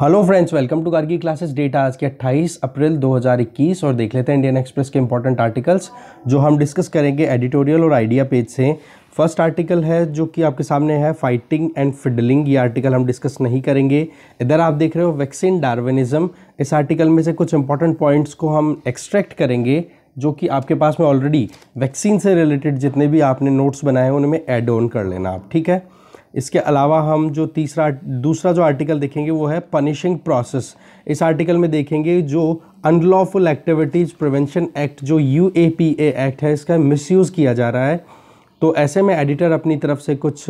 hello friends welcome to Gargi classes डेटा आज के 28 अप्रैल 2021 और देख लेते हैं इंडियन एक्सप्रेस के इंपॉर्टेंट आर्टिकल्स जो हम डिस्कस करेंगे एडिटोरियल और आइडिया पेज से फर्स्ट आर्टिकल है जो कि आपके सामने है फाइटिंग एंड फिडलिंग ये आर्टिकल हम डिस्कस नहीं करेंगे इधर आप देख रहे हो वैक्सीन डार्विनिज्म इस आर्टिकल में से कुछ इंपॉर्टेंट पॉइंट्स को हम एक्सट्रैक्ट करेंगे जो कि आपके पास में ऑलरेडी वैक्सीन से रिलेटेड जितने भी आपने नोट्स बनाए हैं उनमें एड ऑन कर लेना आप ठीक है इसके अलावा हम जो तीसरा दूसरा जो आर्टिकल देखेंगे वो है पनिशिंग प्रोसेस इस आर्टिकल में देखेंगे जो अनलॉफुल एक्टिविटीज़ प्रिवेंशन एक्ट जो यू एक्ट है इसका मिसयूज़ किया जा रहा है तो ऐसे में एडिटर अपनी तरफ से कुछ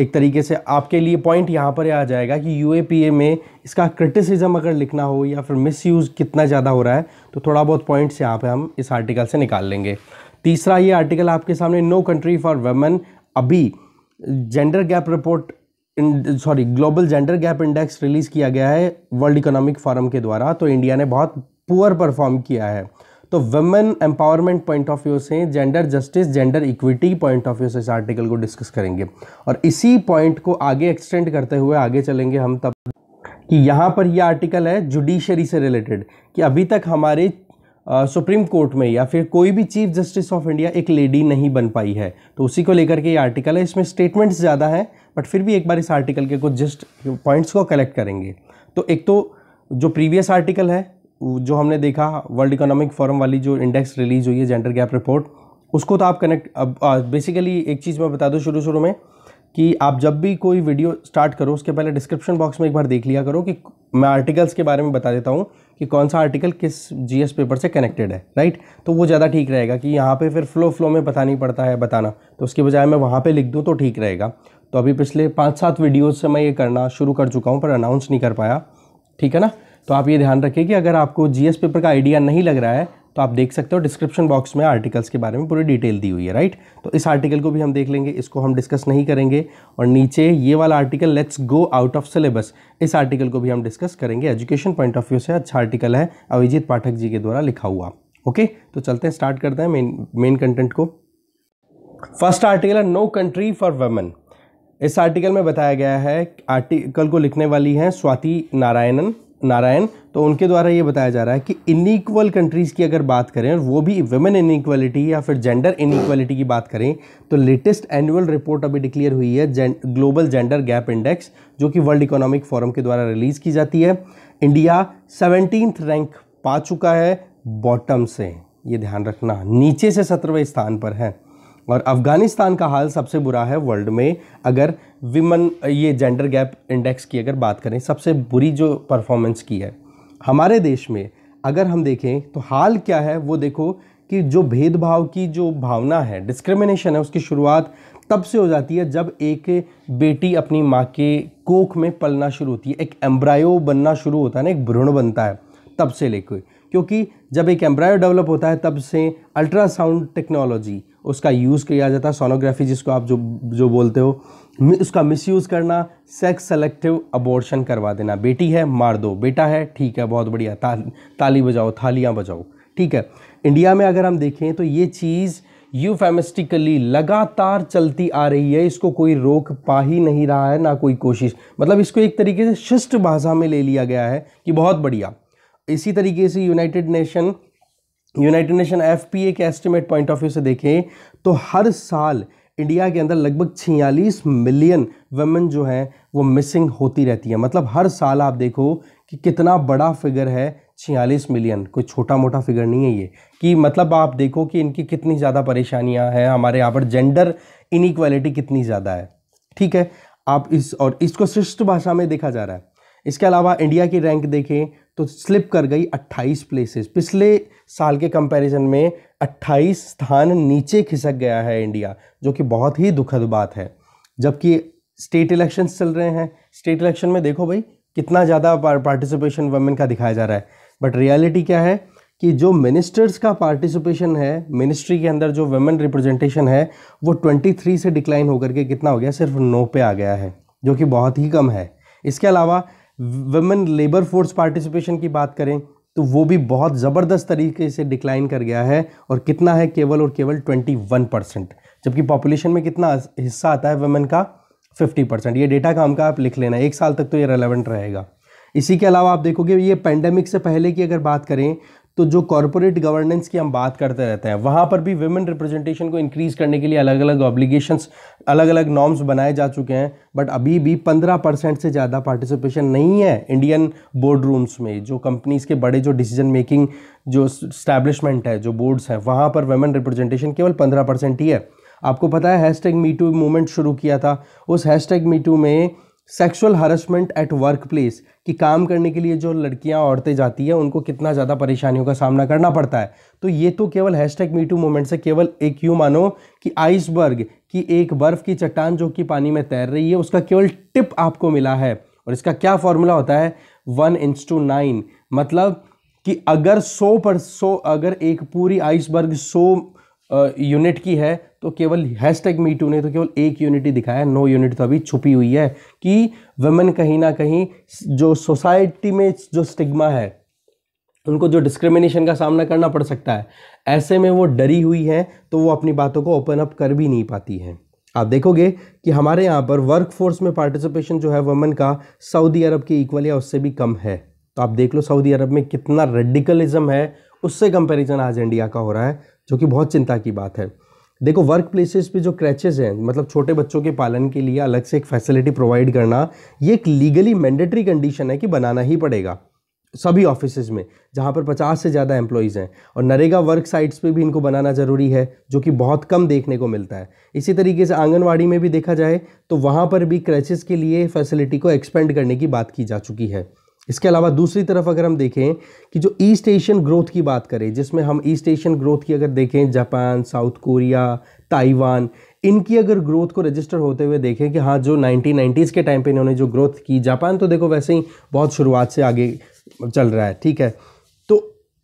एक तरीके से आपके लिए पॉइंट यहाँ पर आ जाएगा कि यू में इसका क्रिटिसिज्म अगर लिखना हो या फिर मिसयूज़ कितना ज़्यादा हो रहा है तो थोड़ा बहुत पॉइंट्स यहाँ पर हम इस आर्टिकल से निकाल लेंगे तीसरा ये आर्टिकल आपके सामने नो कंट्री फॉर वेमेन अभी gender gap report sorry global gender gap index release किया गया है वर्ल्ड इकोनॉमिक फोरम के द्वारा तो इंडिया ने बहुत पुअर परफॉर्म किया है तो women empowerment point of view से gender justice gender equity point of view से इस आर्टिकल को डिस्कस करेंगे और इसी पॉइंट को आगे एक्सटेंड करते हुए आगे चलेंगे हम तब कि यहाँ पर यह आर्टिकल है जुडिशरी से रिलेटेड कि अभी तक हमारे सुप्रीम कोर्ट में या फिर कोई भी चीफ जस्टिस ऑफ इंडिया एक लेडी नहीं बन पाई है तो उसी को लेकर के ये आर्टिकल है इसमें स्टेटमेंट्स ज़्यादा हैं बट फिर भी एक बार इस आर्टिकल के कुछ जस्ट पॉइंट्स को कलेक्ट करेंगे तो एक तो जो प्रीवियस आर्टिकल है जो हमने देखा वर्ल्ड इकोनॉमिक फोरम वाली जो इंडेक्स रिलीज हुई है जेंडर गैप रिपोर्ट उसको तो आप कनेक्ट अब बेसिकली एक चीज़ मैं बता दूँ शुरू शुरू में कि आप जब भी कोई वीडियो स्टार्ट करो उसके पहले डिस्क्रिप्शन बॉक्स में एक बार देख लिया करो कि मैं आर्टिकल्स के बारे में बता देता हूँ कि कौन सा आर्टिकल किस जीएस पेपर से कनेक्टेड है राइट तो वो ज़्यादा ठीक रहेगा कि यहाँ पे फिर फ्लो फ्लो में पता नहीं पड़ता है बताना तो उसके बजाय मैं वहाँ पे लिख दूँ तो ठीक रहेगा तो अभी पिछले पाँच सात वीडियोज़ से मैं ये करना शुरू कर चुका हूँ पर अनाउंस नहीं कर पाया ठीक है ना तो आप ये ध्यान रखें कि अगर आपको जी पेपर का आइडिया नहीं लग रहा है तो आप देख सकते हो डिस्क्रिप्शन बॉक्स में आर्टिकल्स के बारे में पूरी डिटेल दी हुई है राइट तो इस आर्टिकल को भी हम देख लेंगे इसको हम डिस्कस नहीं करेंगे और नीचे ये वाला article let's go out of syllabus इस आर्टिकल को भी हम डिस्कस करेंगे एजुकेशन पॉइंट ऑफ व्यू से अच्छा आर्टिकल है अभिजीत पाठक जी के द्वारा लिखा हुआ ओके तो चलते हैं स्टार्ट करते हैं मेन मेन कंटेंट को फर्स्ट आर्टिकल है नो कंट्री फॉर वेमेन इस आर्टिकल में बताया गया है आर्टिकल को लिखने वाली हैं स्वाति नारायणन नारायण तो उनके द्वारा ये बताया जा रहा है कि इनईक्वल कंट्रीज़ की अगर बात करें और वो भी वेमेन इनिक्वलिटी या फिर जेंडर इनिक्वलिटी की बात करें तो लेटेस्ट एनुअल रिपोर्ट अभी डिक्लेयर हुई है जें, ग्लोबल जेंडर गैप इंडेक्स जो कि वर्ल्ड इकोनॉमिक फोरम के द्वारा रिलीज़ की जाती है इंडिया सेवनटीन रैंक पा चुका है बॉटम से ये ध्यान रखना नीचे से सत्रहवें स्थान पर है और अफ़गानिस्तान का हाल सबसे बुरा है वर्ल्ड में अगर विमन ये जेंडर गैप इंडेक्स की अगर बात करें सबसे बुरी जो परफॉर्मेंस की है हमारे देश में अगर हम देखें तो हाल क्या है वो देखो कि जो भेदभाव की जो भावना है डिस्क्रिमिनेशन है उसकी शुरुआत तब से हो जाती है जब एक बेटी अपनी माँ के कोख में पलना शुरू होती है एक एम्ब्रायो बनना शुरू होता है ना एक भ्रूण बनता है तब से लेकर क्योंकि जब एक एम्ब्रायो डेवलप होता है तब से अल्ट्रासाउंड टेक्नोलॉजी उसका यूज़ किया जाता है सोनोग्राफी जिसको आप जो जो बोलते हो उसका मिसयूज़ करना सेक्स सेलेक्टिव अबॉर्शन करवा देना बेटी है मार दो बेटा है ठीक है बहुत बढ़िया ता, ताली बजाओ थालियाँ बजाओ ठीक है इंडिया में अगर हम देखें तो ये चीज़ यूफेमिस्टिकली लगातार चलती आ रही है इसको कोई रोक पा ही नहीं रहा है ना कोई कोशिश मतलब इसको एक तरीके से शिष्ट भाषा में ले लिया गया है कि बहुत बढ़िया इसी तरीके से यूनाइटेड नेशन यूनाइटेड नेशन एफ के एस्टिमेट पॉइंट ऑफ व्यू से देखें तो हर साल इंडिया के अंदर लगभग छियालीस मिलियन वेमेन जो हैं वो मिसिंग होती रहती है मतलब हर साल आप देखो कि कितना बड़ा फिगर है छियालीस मिलियन कोई छोटा मोटा फिगर नहीं है ये कि मतलब आप देखो कि इनकी कितनी ज़्यादा परेशानियाँ हैं हमारे यहाँ पर जेंडर इनिक्वालिटी कितनी ज़्यादा है ठीक है आप इस और इसको शिष्ट भाषा में देखा जा रहा है इसके अलावा इंडिया की रैंक देखें तो स्लिप कर गई 28 प्लेसेस पिछले साल के कंपैरिजन में 28 स्थान नीचे खिसक गया है इंडिया जो कि बहुत ही दुखद बात है जबकि स्टेट इलेक्शन चल रहे हैं स्टेट इलेक्शन में देखो भाई कितना ज़्यादा पार्टिसिपेशन वमेन का दिखाया जा रहा है बट रियलिटी क्या है कि जो मिनिस्टर्स का पार्टिसिपेशन है मिनिस्ट्री के अंदर जो वेमेन रिप्रेजेंटेशन है वो 23 से डिक्लाइन होकर के कितना हो गया सिर्फ नौ पे आ गया है जो कि बहुत ही कम है इसके अलावा वेमेन लेबर फोर्स पार्टिसिपेशन की बात करें तो वो भी बहुत ज़बरदस्त तरीके से डिक्लाइन कर गया है और कितना है केवल और केवल 21 परसेंट जबकि पॉपुलेशन में कितना हिस्सा आता है वेमेन का 50 परसेंट ये डेटा काम का आप लिख लेना एक साल तक तो ये रेलेवेंट रहेगा इसी के अलावा आप देखोगे ये पेंडेमिक से पहले की अगर बात करें तो जो कॉरपोरेट गवर्नेंस की हम बात करते रहते हैं वहाँ पर भी वेमेन रिप्रेजेंटेशन को इंक्रीज़ करने के लिए अलग अलग ऑब्लिगेशंस अलग अलग नॉर्म्स बनाए जा चुके हैं बट अभी भी पंद्रह परसेंट से ज़्यादा पार्टिसिपेशन नहीं है इंडियन बोर्ड रूम्स में जो कंपनीज़ के बड़े जो डिसीजन मेकिंग जो स्टैब्लिशमेंट है जो बोर्ड्स हैं वहाँ पर वेमेन रिप्रेजेंटेशन केवल पंद्रह परसेंट ही है आपको पता है हैशटैग मी टू मूवमेंट शुरू किया था उस हैशटैग मी टू में sexual harassment at workplace कि काम करने के लिए जो लड़कियां औरतें जाती हैं उनको कितना ज़्यादा परेशानियों का सामना करना पड़ता है तो ये तो केवल हैशटैग मीटू मूवमेंट से केवल एक यूँ मानो कि आइसबर्ग की एक बर्फ़ की चट्टान जो कि पानी में तैर रही है उसका केवल टिप आपको मिला है और इसका क्या फॉर्मूला होता है वन इंस टू नाइन मतलब कि अगर सौ पर सौ अगर एक पूरी आइसबर्ग सौ यूनिट की है तो केवल हैश टैग मी टू ने तो केवल एक यूनिट ही दिखाया नो यूनिट तो अभी छुपी हुई है कि वेमेन कहीं ना कहीं जो सोसाइटी में जो स्टिग्मा है उनको जो डिस्क्रिमिनेशन का सामना करना पड़ सकता है ऐसे में वो डरी हुई हैं तो वो अपनी बातों को ओपन अप कर भी नहीं पाती हैं आप देखोगे कि हमारे यहाँ पर वर्क फोर्स में पार्टिसिपेशन जो है वमेन का सऊदी अरब के इक्वल या उससे भी कम है तो आप देख लो सऊदी अरब में कितना रेडिकलिज्म है उससे कंपैरिजन आज इंडिया का हो रहा है जो कि बहुत चिंता की बात है देखो वर्क प्लेसेस पे जो क्रैचेज हैं मतलब छोटे बच्चों के पालन के लिए अलग से एक फैसिलिटी प्रोवाइड करना ये एक लीगली मैंडेटरी कंडीशन है कि बनाना ही पड़ेगा सभी ऑफिस में जहाँ पर पचास से ज़्यादा एम्प्लॉयज़ हैं और नरेगा वर्क साइट्स पे भी इनको बनाना ज़रूरी है जो कि बहुत कम देखने को मिलता है इसी तरीके से आंगनवाड़ी में भी देखा जाए तो वहाँ पर भी क्रैचेस के लिए फैसिलिटी को एक्सपेंड करने की बात की जा चुकी है इसके अलावा दूसरी तरफ अगर हम देखें कि जो ईस्ट एशियन ग्रोथ की बात करें जिसमें हम ईस्ट एशियन ग्रोथ की अगर देखें जापान साउथ कोरिया ताइवान इनकी अगर ग्रोथ को रजिस्टर होते हुए देखें कि हाँ जो नाइनटीन के टाइम पे इन्होंने जो ग्रोथ की जापान तो देखो वैसे ही बहुत शुरुआत से आगे चल रहा है ठीक है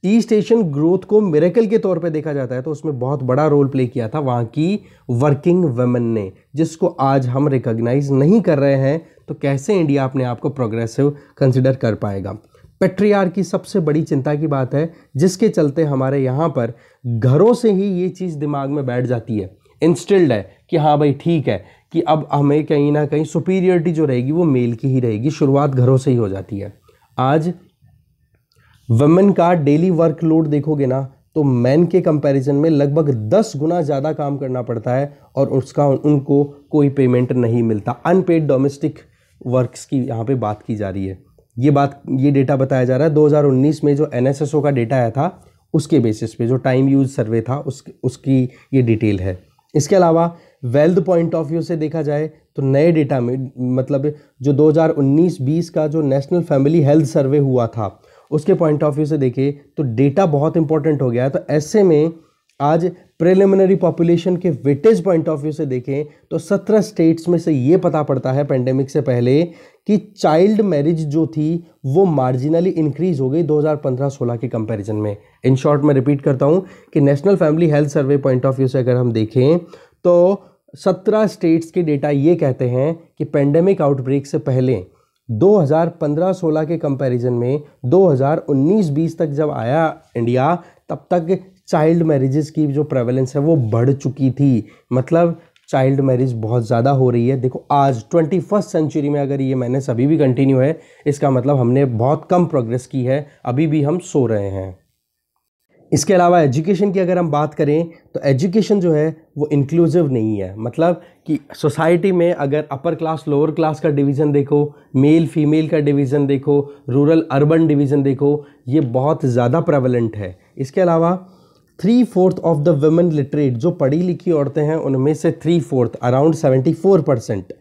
ईस्ट एशियन ग्रोथ को मेरेकल के तौर पे देखा जाता है तो उसमें बहुत बड़ा रोल प्ले किया था वहाँ की वर्किंग वेमन ने जिसको आज हम रिकॉग्नाइज नहीं कर रहे हैं तो कैसे इंडिया अपने आप को प्रोग्रेसिव कंसिडर कर पाएगा पेट्रियार की सबसे बड़ी चिंता की बात है जिसके चलते हमारे यहाँ पर घरों से ही ये चीज़ दिमाग में बैठ जाती है इंस्टिल्ड है कि हाँ भाई ठीक है कि अब हमें कहीं ना कहीं सुपीरियरिटी जो रहेगी वो मेल की ही रहेगी शुरुआत घरों से ही हो जाती है आज वमेन का डेली वर्कलोड देखोगे ना तो मैन के कंपैरिजन में लगभग दस गुना ज़्यादा काम करना पड़ता है और उसका उनको कोई पेमेंट नहीं मिलता अनपेड डोमेस्टिक वर्क्स की यहाँ पे बात की जा रही है ये बात ये डेटा बताया जा रहा है 2019 में जो एन का डेटा आया था उसके बेसिस पे जो टाइम यूज सर्वे था उस उसकी ये डिटेल है इसके अलावा वेल्थ पॉइंट ऑफ व्यू से देखा जाए तो नए डेटा में मतलब जो 2019-20 का जो नेशनल फैमिली हेल्थ सर्वे हुआ था उसके पॉइंट ऑफ व्यू से देखें तो डेटा बहुत इंपॉर्टेंट हो गया है तो ऐसे में आज प्रिलिमिनरी पॉपुलेशन के वेटेज पॉइंट ऑफ व्यू से देखें तो सत्रह स्टेट्स में से ये पता पड़ता है पेंडेमिक से पहले कि चाइल्ड मैरिज जो थी वो मार्जिनली इंक्रीज हो गई 2015-16 के कंपैरिजन में इन शॉर्ट मैं रिपीट करता हूँ कि national family health survey point of view से अगर हम देखें तो सत्रह स्टेट्स के डेटा ये कहते हैं कि पेंडेमिक आउटब्रेक से पहले 2015-16 के कंपैरिजन में 2019-20 तक जब आया इंडिया तब तक चाइल्ड मैरिजेस की जो प्रेवलेंस है वो बढ़ चुकी थी मतलब चाइल्ड मैरिज बहुत ज़्यादा हो रही है देखो आज ट्वेंटी फर्स्ट सेंचुरी में अगर ये मैंने अभी भी कंटिन्यू है इसका मतलब हमने बहुत कम प्रोग्रेस की है अभी भी हम सो रहे हैं इसके अलावा एजुकेशन की अगर हम बात करें तो एजुकेशन जो है वो इंक्लूसिव नहीं है मतलब कि सोसाइटी में अगर अपर क्लास लोअर क्लास का डिवीज़न देखो मेल फीमेल का डिवीज़न देखो रूरल अर्बन डिवीज़न देखो ये बहुत ज़्यादा प्रेवलेंट है इसके अलावा three fourth of the women literate जो पढ़ी लिखी औरतें हैं उनमें से three fourth around seventy four percent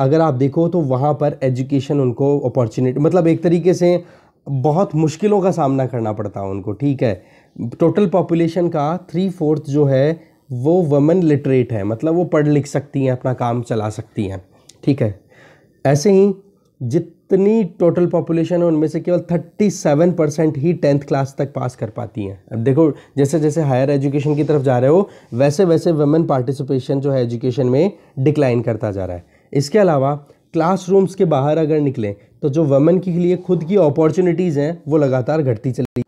अगर आप देखो तो वहाँ पर एजुकेशन उनको अपॉर्चुनिटी मतलब एक तरीके से बहुत मुश्किलों का सामना करना पड़ता है उनको ठीक है टोटल पॉपुलेशन का थ्री फोर्थ जो है वो वमेन लिटरेट है मतलब वो पढ़ लिख सकती हैं अपना काम चला सकती हैं ठीक है ऐसे ही जितनी टोटल पॉपुलेशन है उनमें से केवल थर्टी सेवन परसेंट ही टेंथ क्लास तक पास कर पाती हैं अब देखो जैसे जैसे हायर एजुकेशन की तरफ जा रहे हो वैसे वैसे वमेन पार्टिसिपेशन जो है एजुकेशन में डिक्लाइन करता जा रहा है इसके अलावा क्लासरूम्स के बाहर अगर निकलें तो जो वमेन के लिए खुद की अपॉर्चुनिटीज़ हैं वो लगातार घटती चली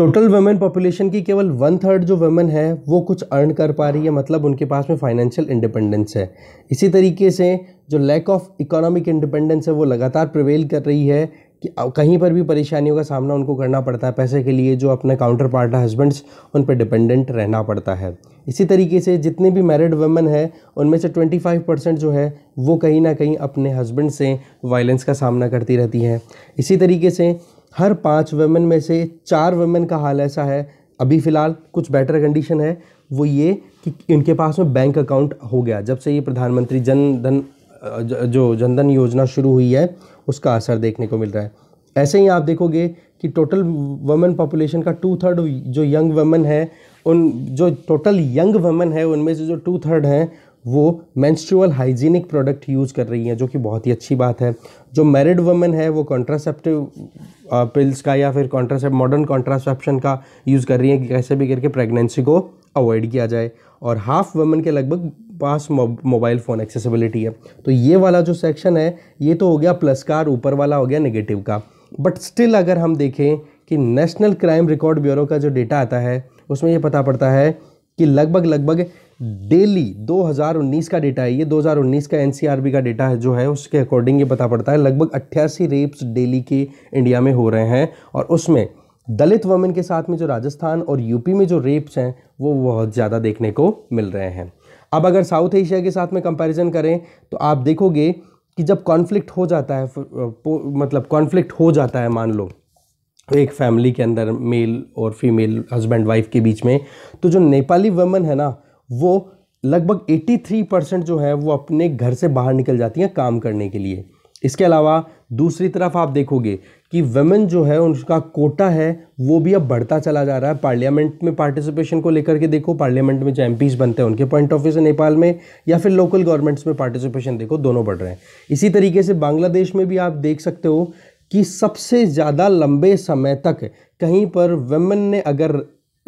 टोटल वेमेन पॉपुलेशन की केवल वन थर्ड जो वेमेन है वो कुछ अर्न कर पा रही है मतलब उनके पास में फाइनेंशियल इंडिपेंडेंस है इसी तरीके से जो लैक ऑफ इकोनॉमिक इंडिपेंडेंस है वो लगातार प्रिवेल कर रही है कि कहीं पर भी परेशानियों का सामना उनको करना पड़ता है पैसे के लिए जो अपने काउंटर पार्ट है हस्बैंड्स उन पर डिपेंडेंट रहना पड़ता है इसी तरीके से जितने भी मैरिड वुमेन हैं उनमें से 25 परसेंट जो है वो कहीं ना कहीं अपने हस्बैंड से वायलेंस का सामना करती रहती हैं इसी तरीके से हर पांच वेमेन में से चार वेमेन का हाल ऐसा है अभी फ़िलहाल कुछ बेटर कंडीशन है वो ये कि इनके पास में बैंक अकाउंट हो गया जब से ये प्रधानमंत्री जन धन जो जनधन योजना शुरू हुई है उसका असर देखने को मिल रहा है ऐसे ही आप देखोगे कि टोटल वमेन पॉपुलेशन का टू थर्ड जो यंग वमेन है उन जो टोटल यंग वमेन है उनमें से जो टू थर्ड हैं वो मैंस्ट्रुअल हाइजीनिक प्रोडक्ट यूज़ कर रही हैं जो कि बहुत ही अच्छी बात है जो मैरिड वुमेन है वो कॉन्ट्रासेप्टिव पिल्स का या फिर कॉन्ट्रासेप मॉडर्न कॉन्ट्रासेप्शन का यूज़ कर रही हैं कि कैसे भी करके प्रेगनेंसी को अवॉइड किया जाए और हाफ वुमेन के लगभग पास मोबाइल फ़ोन एक्सेसिबिलिटी है तो ये वाला जो सेक्शन है ये तो हो गया प्लस का और ऊपर वाला हो गया नेगेटिव का बट स्टिल अगर हम देखें कि नेशनल क्राइम रिकॉर्ड ब्यूरो का जो डेटा आता है उसमें ये पता पड़ता है कि लगभग लगभग डेली 2019 का डेटा है ये 2019 का एनसीआरबी का डेटा है जो है उसके अकॉर्डिंग ये पता पड़ता है लगभग अट्ठासी रेप्स डेली के इंडिया में हो रहे हैं और उसमें दलित वमेन के साथ में जो राजस्थान और यूपी में जो रेप्स हैं वो बहुत ज़्यादा देखने को मिल रहे हैं अब अगर साउथ एशिया के साथ में कंपैरिजन करें तो आप देखोगे कि जब कॉन्फ्लिक्ट हो जाता है मतलब कॉन्फ्लिक्ट हो जाता है मान लो एक फैमिली के अंदर मेल और फीमेल हस्बैंड वाइफ के बीच में तो जो नेपाली वमन है ना वो लगभग 83 परसेंट जो है वो अपने घर से बाहर निकल जाती हैं काम करने के लिए इसके अलावा दूसरी तरफ आप देखोगे कि वेमेन जो है उनका कोटा है वो भी अब बढ़ता चला जा रहा है पार्लियामेंट में पार्टिसिपेशन को लेकर के देखो पार्लियामेंट में जो एम बनते हैं उनके पॉइंट ऑफ व्यू से नेपाल में या फिर लोकल गवर्नमेंट्स में पार्टिसिपेशन देखो दोनों बढ़ रहे हैं इसी तरीके से बांग्लादेश में भी आप देख सकते हो कि सबसे ज़्यादा लंबे समय तक कहीं पर वेमेन ने अगर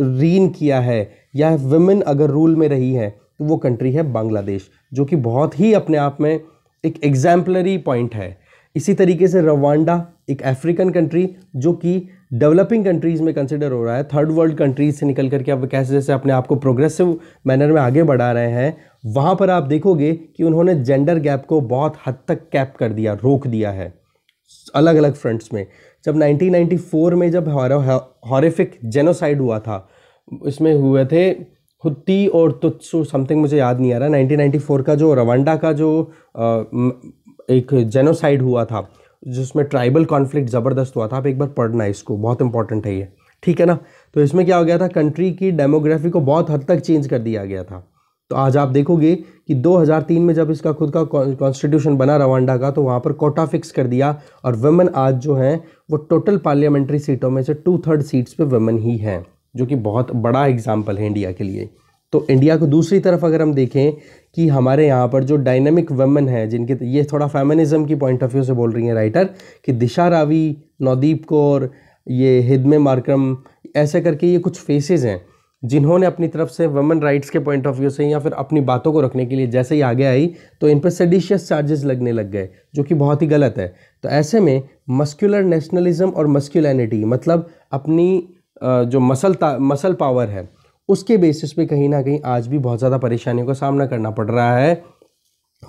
रीन किया है या वेमेन अगर रूल में रही है तो वो कंट्री है बांग्लादेश जो कि बहुत ही अपने आप में एक एग्जाम्पलरी पॉइंट है इसी तरीके से रवांडा एक अफ्रीकन कंट्री जो कि डेवलपिंग कंट्रीज़ में कंसिडर हो रहा है थर्ड वर्ल्ड कंट्रीज से निकल करके अब कैसे जैसे अपने आप को प्रोग्रेसिव मैनर में आगे बढ़ा रहे हैं वहाँ पर आप देखोगे कि उन्होंने जेंडर गैप को बहुत हद तक कैप कर दिया रोक दिया है अलग अलग फ्रंट्स में जब 1994 में जब हॉरिफिक जेनोसाइड हुआ था इसमें हुए थे हुत्ती और तुत्सु समथिंग मुझे याद नहीं आ रहा 1994 का जो रवांडा का जो एक जेनोसाइड हुआ था जिसमें ट्राइबल कॉन्फ्लिक्ट ज़बरदस्त हुआ था आप एक बार पढ़ना इसको बहुत इंपॉर्टेंट है ये ठीक है ना तो इसमें क्या हो गया था कंट्री की डेमोग्राफी को बहुत हद तक चेंज कर दिया गया था तो आज आप देखोगे कि 2003 में जब इसका खुद का कॉन्स्टिट्यूशन बना रवांडा का तो वहाँ पर कोटा फिक्स कर दिया और वेमेन आज जो हैं वो टोटल पार्लियामेंट्री सीटों में से टू थर्ड सीट्स पे वेमेन ही हैं जो कि बहुत बड़ा एग्ज़ाम्पल है इंडिया के लिए तो इंडिया को दूसरी तरफ अगर हम देखें कि हमारे यहाँ पर जो डायनेमिक वमेन है जिनके ये थोड़ा फेमिनिज्म की पॉइंट ऑफ व्यू से बोल रही हैं राइटर कि दिशा रावी नवदीप कौर ये हिदमे मार्क्रम ऐसे करके ये कुछ फेसेस हैं जिन्होंने अपनी तरफ से वुमेन राइट्स के पॉइंट ऑफ व्यू से या फिर अपनी बातों को रखने के लिए जैसे ही आगे आई तो इन पर सेडिशियस चार्जेस लगने लग गए जो कि बहुत ही गलत है तो ऐसे में मस्क्यूलर नेशनलिज्म और मस्क्यूलैनिटी मतलब अपनी जो मसल मसल पावर है उसके बेसिस पे कहीं ना कहीं आज भी बहुत ज़्यादा परेशानियों का सामना करना पड़ रहा है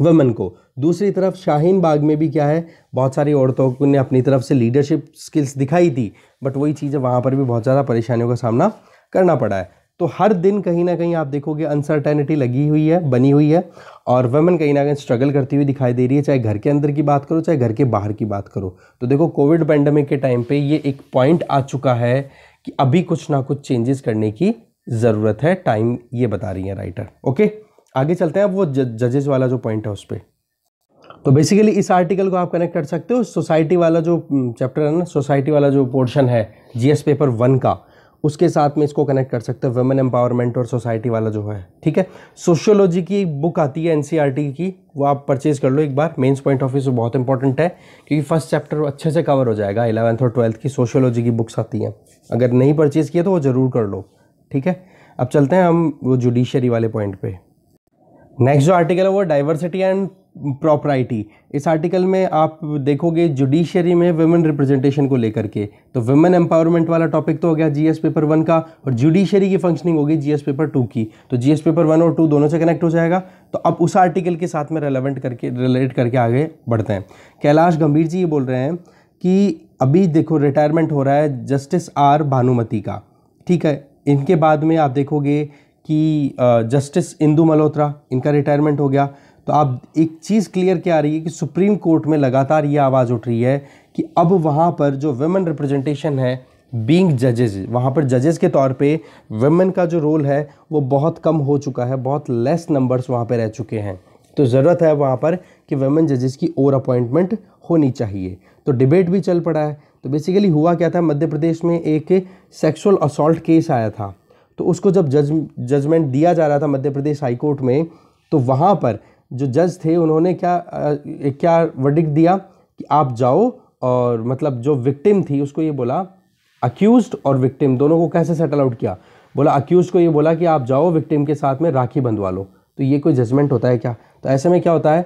वमन को दूसरी तरफ शाहीन बाग में भी क्या है बहुत सारी औरतों ने अपनी तरफ से लीडरशिप स्किल्स दिखाई थी बट वही चीज़ें वहाँ पर भी बहुत ज़्यादा परेशानियों का सामना करना पड़ा है तो हर दिन कहीं ना कहीं आप देखोगे अनसर्टेनिटी लगी हुई है बनी हुई है और वमेन कहीं ना कहीं स्ट्रगल करती हुई दिखाई दे रही है चाहे घर के अंदर की बात करो चाहे घर के बाहर की बात करो तो देखो कोविड पैंडमिक के टाइम पे ये एक पॉइंट आ चुका है कि अभी कुछ ना कुछ चेंजेस करने की ज़रूरत है टाइम ये बता रही है राइटर ओके आगे चलते हैं अब वो जजेस वाला जो पॉइंट है उस पर तो बेसिकली इस आर्टिकल को आप कनेक्ट कर सकते हो सोसाइटी वाला जो चैप्टर हम्म, है ना सोसाइटी वाला जो पोर्शन है जीएस पेपर वन का उसके साथ में इसको कनेक्ट कर सकते हैं वुमेन एम्पावरमेंट और सोसाइटी वाला जो है ठीक है सोशियोलॉजी की बुक आती है एनसीईआरटी e की वो आप परचेज़ कर लो एक बार मेंस पॉइंट ऑफ व्यू से बहुत इंपॉर्टेंट है क्योंकि फर्स्ट चैप्टर अच्छे से कवर हो जाएगा इलेवंथ और ट्वेल्थ की सोशियोलॉजी की बुक्स आती हैं अगर नहीं परचेज़ किया तो वो ज़रूर कर लो ठीक है अब चलते हैं हम वो जुडिशरी वाले पॉइंट पे नेक्स्ट जो आर्टिकल है वो डाइवर्सिटी एंड प्रॉपर्टी इस आर्टिकल में आप देखोगे जुडिशरी में वुमेन रिप्रेजेंटेशन को लेकर के तो वुमेन एम्पावरमेंट वाला टॉपिक तो हो गया जीएस पेपर वन का और जुडिशरी की फंक्शनिंग होगी जीएस पेपर टू की तो जीएस पेपर वन और टू दोनों से कनेक्ट हो जाएगा तो अब उस आर्टिकल के साथ में रेलेवेंट करके रिलेट करके आगे बढ़ते हैं कैलाश गंभीर जी ये बोल रहे हैं कि अभी देखो रिटायरमेंट हो रहा है जस्टिस आर भानुमति का ठीक है इनके बाद में आप देखोगे कि जस्टिस इंदू मल्होत्रा इनका रिटायरमेंट हो गया तो आप एक चीज़ क्लियर क्या आ रही है कि सुप्रीम कोर्ट में लगातार ये आवाज़ उठ रही है कि अब वहाँ पर जो वेमेन रिप्रेजेंटेशन है बींग जजेज वहाँ पर जजेस के तौर पे वेमेन का जो रोल है वो बहुत कम हो चुका है बहुत लेस नंबर्स वहाँ पे रह चुके हैं तो ज़रूरत है वहाँ पर कि वेमेन जजेस की ओवर अपॉइंटमेंट होनी चाहिए तो डिबेट भी चल पड़ा है तो बेसिकली हुआ क्या था मध्य प्रदेश में एक सेक्सुअल असल्ट केस आया था तो उसको जब जज जजमेंट दिया जा रहा था मध्य प्रदेश हाईकोर्ट में तो वहाँ पर जो जज थे उन्होंने क्या एक क्या वर्डिक दिया कि आप जाओ और मतलब जो विक्टिम थी उसको ये बोला अक्यूज और विक्टिम दोनों को कैसे सेटल आउट किया बोला अक्यूज को ये बोला कि आप जाओ विक्टिम के साथ में राखी बंधवा लो तो ये कोई जजमेंट होता है क्या तो ऐसे में क्या होता है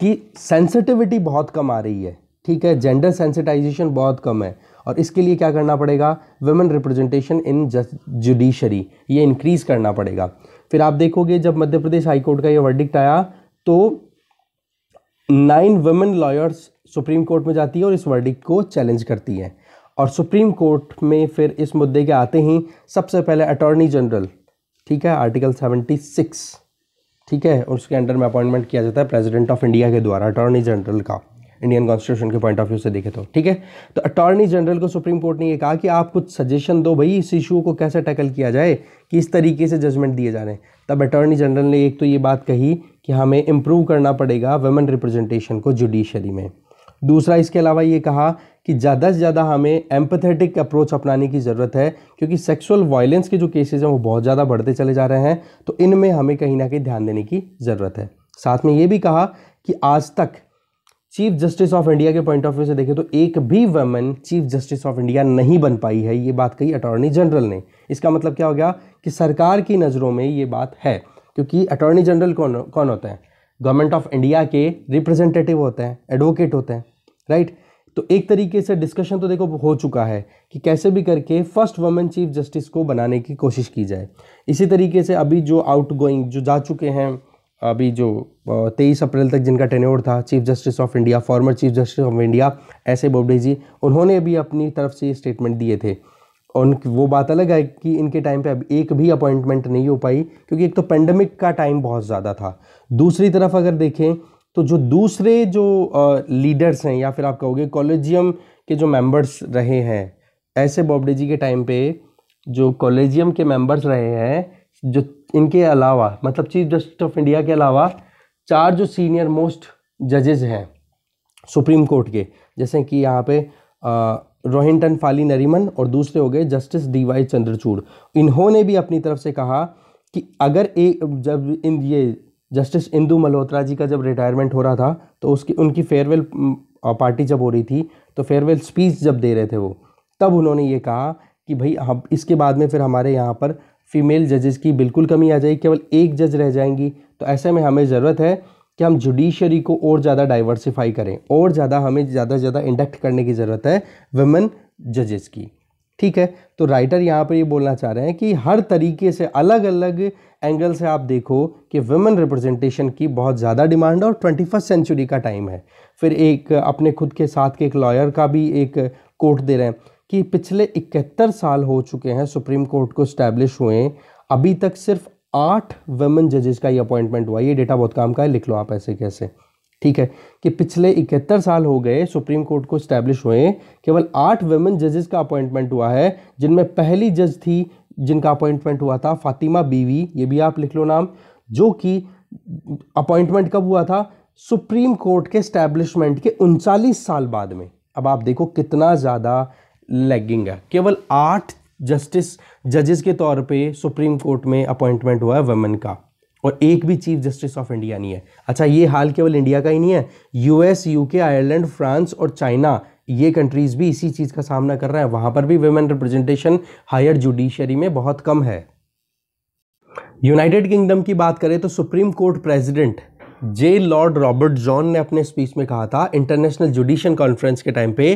कि सेंसिटिविटी बहुत कम आ रही है ठीक है जेंडर सेंसिटाइजेशन बहुत कम है और इसके लिए क्या करना पड़ेगा वेमेन रिप्रेजेंटेशन इन जुडिशरी ये इंक्रीज़ करना पड़ेगा फिर आप देखोगे जब मध्य प्रदेश हाईकोर्ट का ये वर्डिक्ट आया तो nine women lawyers supreme court में जाती है और इस वर्डिक को चैलेंज करती है और सुप्रीम कोर्ट में फिर इस मुद्दे के आते ही सबसे पहले अटॉर्नी जनरल ठीक है आर्टिकल सेवेंटी सिक्स ठीक है उसके अंडर में अपॉइंटमेंट किया जाता है प्रेसिडेंट ऑफ इंडिया के द्वारा अटॉर्नी जनरल का इंडियन कॉन्स्टिट्यूशन के पॉइंट ऑफ व्यू से देखे तो ठीक है तो अटॉर्नी जनरल को सुप्रीम कोर्ट ने यह कहा कि आप कुछ सजेशन दो भाई इस इशू को कैसे टैकल किया जाए किस तरीके से जजमेंट दिए जा रहे हैं तब अटॉर्नी जनरल ने एक तो ये बात कही कि हमें इम्प्रूव करना पड़ेगा वेमेन रिप्रेजेंटेशन को जुडिशरी में दूसरा इसके अलावा ये कहा कि ज़्यादा से ज़्यादा हमें एम्पथेटिक अप्रोच अपनाने की ज़रूरत है क्योंकि सेक्सुअल वायलेंस के जो केसेज हैं वो बहुत ज़्यादा बढ़ते चले जा रहे हैं तो इनमें हमें कहीं ना कहीं ध्यान देने की ज़रूरत है साथ में ये भी कहा कि आज तक चीफ जस्टिस ऑफ इंडिया के पॉइंट ऑफ व्यू से देखें तो एक भी women chief justice of India नहीं बन पाई है ये बात कही अटॉर्नी जनरल ने इसका मतलब क्या हो गया कि सरकार की नज़रों में ये बात है क्योंकि अटॉर्नी जनरल कौन कौन होते हैं गवर्नमेंट ऑफ इंडिया के रिप्रेजेंटेटिव होते हैं एडवोकेट होते हैं राइट तो एक तरीके से डिस्कशन तो देखो हो चुका है कि कैसे भी करके फर्स्ट वुमेन चीफ जस्टिस को बनाने की कोशिश की जाए इसी तरीके से अभी जो आउट गोइंग जो जा चुके हैं अभी जो तेईस अप्रैल तक जिनका टेनोर था chief justice of India former chief justice of India S A Bobde ji उन्होंने भी अपनी तरफ से स्टेटमेंट दिए थे और वो बात अलग है कि इनके टाइम पे अब एक भी अपॉइंटमेंट नहीं हो पाई क्योंकि एक तो पेंडेमिक का टाइम बहुत ज़्यादा था दूसरी तरफ अगर देखें तो जो दूसरे जो लीडर्स हैं या फिर आप कहोगे कॉलेजियम के जो मेंबर्स रहे हैं ऐसे बॉबडे जी के टाइम पे जो कॉलेजियम के मेंबर्स रहे हैं जो इनके अलावा मतलब चीफ जस्टिस ऑफ इंडिया के अलावा चार जो सीनियर मोस्ट जजेज हैं सुप्रीम कोर्ट के जैसे कि यहाँ पे रोहिंटन फाली नरीमन और दूसरे हो गए जस्टिस डी वाई चंद्रचूड़ इन्होंने भी अपनी तरफ से कहा कि अगर एक जब इन ये जस्टिस इंदू मल्होत्रा जी का जब रिटायरमेंट हो रहा था तो उसकी उनकी फेयरवेल पार्टी जब हो रही थी तो फेयरवेल स्पीच जब दे रहे थे वो तब उन्होंने ये कहा कि भाई हम इसके बाद में फिर हमारे यहाँ पर फीमेल जजेस की बिल्कुल कमी आ जाएगी केवल एक जज रह जाएंगी तो ऐसे में हमें ज़रूरत है कि हम जुडिशरी को और ज़्यादा डाइवर्सिफाई करें और ज़्यादा हमें ज़्यादा से ज़्यादा इंडक्ट करने की ज़रूरत है वुमेन जजेस की ठीक है तो राइटर यहाँ पर ये बोलना चाह रहे हैं कि हर तरीके से अलग अलग एंगल से आप देखो कि वुमेन रिप्रेजेंटेशन की बहुत ज़्यादा डिमांड है और ट्वेंटी फर्स्ट सेंचुरी का टाइम है फिर एक अपने खुद के साथ के एक लॉयर का भी एक कोर्ट दे रहे हैं कि पिछले इकहत्तर साल हो चुके हैं सुप्रीम कोर्ट को इस्टेब्लिश हुए अभी तक सिर्फ आठ वेमेन जजेस का ये अपॉइंटमेंट हुआ ये डेटा बहुत काम का है लिख लो आप ऐसे कैसे ठीक है कि पिछले इकहत्तर साल हो गए सुप्रीम कोर्ट को स्टैब्लिश हुए केवल आठ वेमेन जजेस का अपॉइंटमेंट हुआ है जिनमें पहली जज थी जिनका अपॉइंटमेंट हुआ था फातिमा बीवी ये भी आप लिख लो नाम जो कि अपॉइंटमेंट कब हुआ था सुप्रीम कोर्ट के स्टैब्लिशमेंट के उनचालीस साल बाद में अब आप देखो कितना ज़्यादा लैगिंग है केवल आठ जस्टिस जजेस के तौर पे सुप्रीम कोर्ट में अपॉइंटमेंट हुआ है वेमेन का और एक भी चीफ जस्टिस ऑफ इंडिया नहीं है अच्छा ये हाल केवल इंडिया का ही नहीं है यूएस यूके आयरलैंड फ्रांस और चाइना ये कंट्रीज़ भी इसी चीज़ का सामना कर रहा है वहाँ पर भी वेमेन रिप्रेजेंटेशन हायर जुडिशरी में बहुत कम है यूनाइटेड किंगडम की बात करें तो supreme court president J lord Robert John ने अपने स्पीच में कहा था इंटरनेशनल जुडिशियल कॉन्फ्रेंस के टाइम पे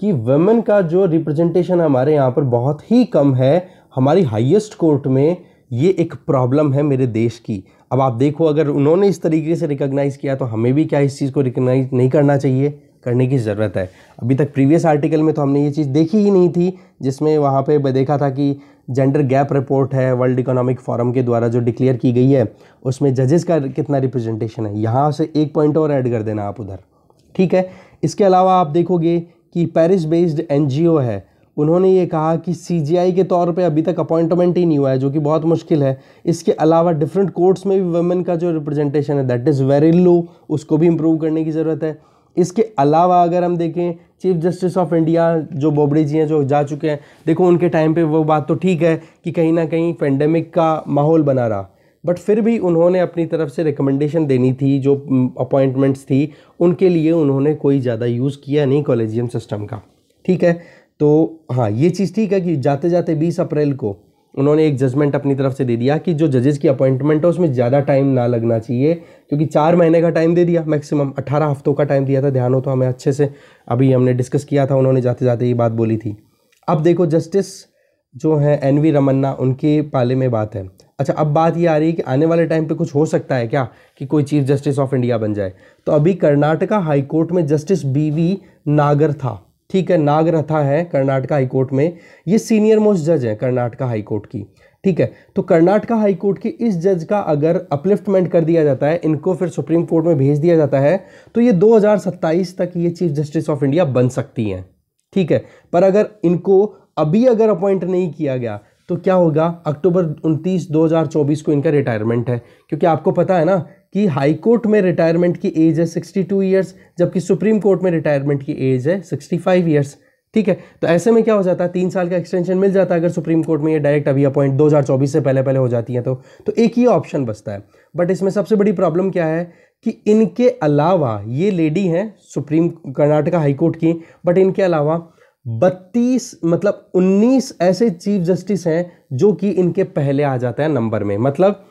कि वेमेन का जो रिप्रेजेंटेशन हमारे यहाँ पर बहुत ही कम है हमारी हाईएस्ट कोर्ट में ये एक प्रॉब्लम है मेरे देश की अब आप देखो अगर उन्होंने इस तरीके से रिकॉग्नाइज़ किया तो हमें भी क्या इस चीज़ को रिकॉग्नाइज नहीं करना चाहिए करने की ज़रूरत है अभी तक प्रीवियस आर्टिकल में तो हमने ये चीज़ देखी ही नहीं थी जिसमें वहाँ पे देखा था कि जेंडर गैप रिपोर्ट है वर्ल्ड इकोनॉमिक फोरम के द्वारा जो डिक्लेयर की गई है उसमें जजेस का कितना रिप्रेजेंटेशन है यहाँ से एक पॉइंट और ऐड कर देना आप उधर ठीक है इसके अलावा आप देखोगे कि पेरिस बेस्ड एनजीओ है उन्होंने ये कहा कि सीजीआई के तौर पे अभी तक अपॉइंटमेंट ही नहीं हुआ है जो कि बहुत मुश्किल है इसके अलावा डिफरेंट कोर्ट्स में भी वुमेन का जो रिप्रेजेंटेशन है दैट इज़ वेरी लो उसको भी इम्प्रूव करने की ज़रूरत है इसके अलावा अगर हम देखें चीफ जस्टिस ऑफ इंडिया जो बोबड़े जी हैं जो जा चुके हैं देखो उनके टाइम पे वो बात तो ठीक है कि कहीं ना कहीं पेंडेमिक का माहौल बना रहा बट फिर भी उन्होंने अपनी तरफ से रिकमेंडेशन देनी थी जो अपॉइंटमेंट्स थी उनके लिए उन्होंने कोई ज़्यादा यूज़ किया नहीं कॉलेजियम सिस्टम का ठीक है तो हाँ ये चीज़ ठीक है कि जाते जाते बीस अप्रैल को उन्होंने एक जजमेंट अपनी तरफ से दे दिया कि जो जजेस की अपॉइंटमेंट है उसमें ज़्यादा टाइम ना लगना चाहिए क्योंकि चार महीने का टाइम दे दिया मैक्सिमम अट्ठारह हफ्तों का टाइम दिया था ध्यान हो तो हमें अच्छे से अभी हमने डिस्कस किया था उन्होंने जाते जाते ये बात बोली थी अब देखो जस्टिस जो हैं एन वी रमन्ना उनके पाले में बात है अच्छा अब बात ये आ रही है कि आने वाले टाइम पे कुछ हो सकता है क्या कि कोई चीफ जस्टिस ऑफ इंडिया बन जाए तो अभी कर्नाटका हाईकोर्ट में जस्टिस बी वी नागर था ठीक है नागरथा है कर्नाटका हाईकोर्ट में ये सीनियर मोस्ट जज है कर्नाटका हाईकोर्ट की ठीक है तो कर्नाटका हाईकोर्ट के इस जज का अगर अपलिफ्टमेंट कर दिया जाता है इनको फिर सुप्रीम कोर्ट में भेज दिया जाता है तो ये 2027 तक ये चीफ जस्टिस ऑफ इंडिया बन सकती हैं ठीक है पर अगर इनको अभी अगर अपॉइंट नहीं किया गया तो क्या होगा अक्टूबर उनतीस 2024 को इनका रिटायरमेंट है क्योंकि आपको पता है ना कि हाई कोर्ट में रिटायरमेंट की एज है 62 ईयर्स जबकि सुप्रीम कोर्ट में रिटायरमेंट की एज है 65 ईयर्स ठीक है तो ऐसे में क्या हो जाता है तीन साल का एक्सटेंशन मिल जाता है अगर सुप्रीम कोर्ट में ये डायरेक्ट अभी अपॉइंट 2024 से पहले पहले हो जाती है तो तो एक ही ऑप्शन बचता है बट इसमें सबसे बड़ी प्रॉब्लम क्या है कि इनके अलावा ये लेडी हैं सुप्रीम कर्नाटका हाईकोर्ट की बट इनके अलावा बत्तीस मतलब उन्नीस ऐसे चीफ जस्टिस हैं जो कि इनके पहले आ जाते हैं नंबर में मतलब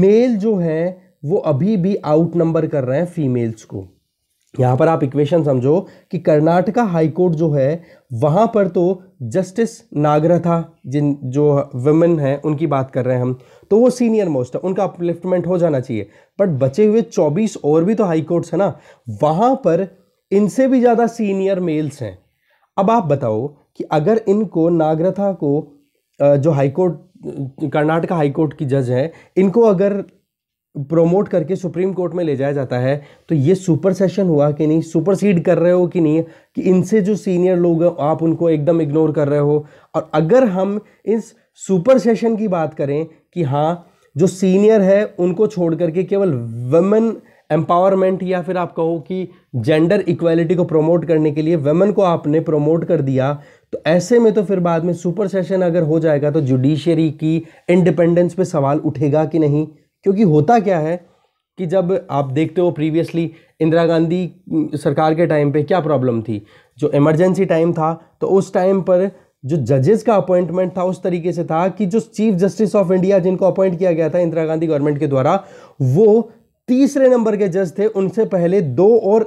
मेल जो है वो अभी भी आउट नंबर कर रहे हैं फीमेल्स को यहाँ पर आप इक्वेशन समझो कि कर्नाटका हाईकोर्ट जो है वहाँ पर तो जस्टिस नागरथा जिन जो वुमेन हैं उनकी बात कर रहे हैं हम तो वो सीनियर मोस्ट है उनका अपलिफ्टमेंट हो जाना चाहिए बट बचे हुए 24 और भी तो हाई कोर्ट्स ना वहाँ पर इनसे भी ज़्यादा सीनियर मेल्स हैं अब आप बताओ कि अगर इनको नागरथा को जो हाईकोर्ट कर्नाटका हाईकोर्ट की जज हैं इनको अगर प्रोमोट करके सुप्रीम कोर्ट में ले जाया जाता है तो ये सुपर सेशन हुआ कि नहीं सुपरसीड कर रहे हो कि नहीं कि इनसे जो सीनियर लोग हैं आप उनको एकदम इग्नोर कर रहे हो और अगर हम इस सुपर सेशन की बात करें कि हाँ जो सीनियर है उनको छोड़ करके केवल वमेन एम्पावरमेंट या फिर आप कहो कि जेंडर इक्वालिटी को प्रमोट करने के लिए वेमन को आपने प्रमोट कर दिया तो ऐसे में तो फिर बाद में सुपर सेशन अगर हो जाएगा तो जुडिशरी की इंडिपेंडेंस पे सवाल उठेगा कि नहीं क्योंकि होता क्या है कि जब आप देखते हो प्रीवियसली इंदिरा गांधी सरकार के टाइम पे क्या प्रॉब्लम थी जो इमरजेंसी टाइम था तो उस टाइम पर जो जजेस का अपॉइंटमेंट था उस तरीके से था कि जो चीफ जस्टिस ऑफ इंडिया जिनको अपॉइंट किया गया था इंदिरा गांधी गवर्नमेंट के द्वारा वो तीसरे नंबर के जज थे उनसे पहले दो और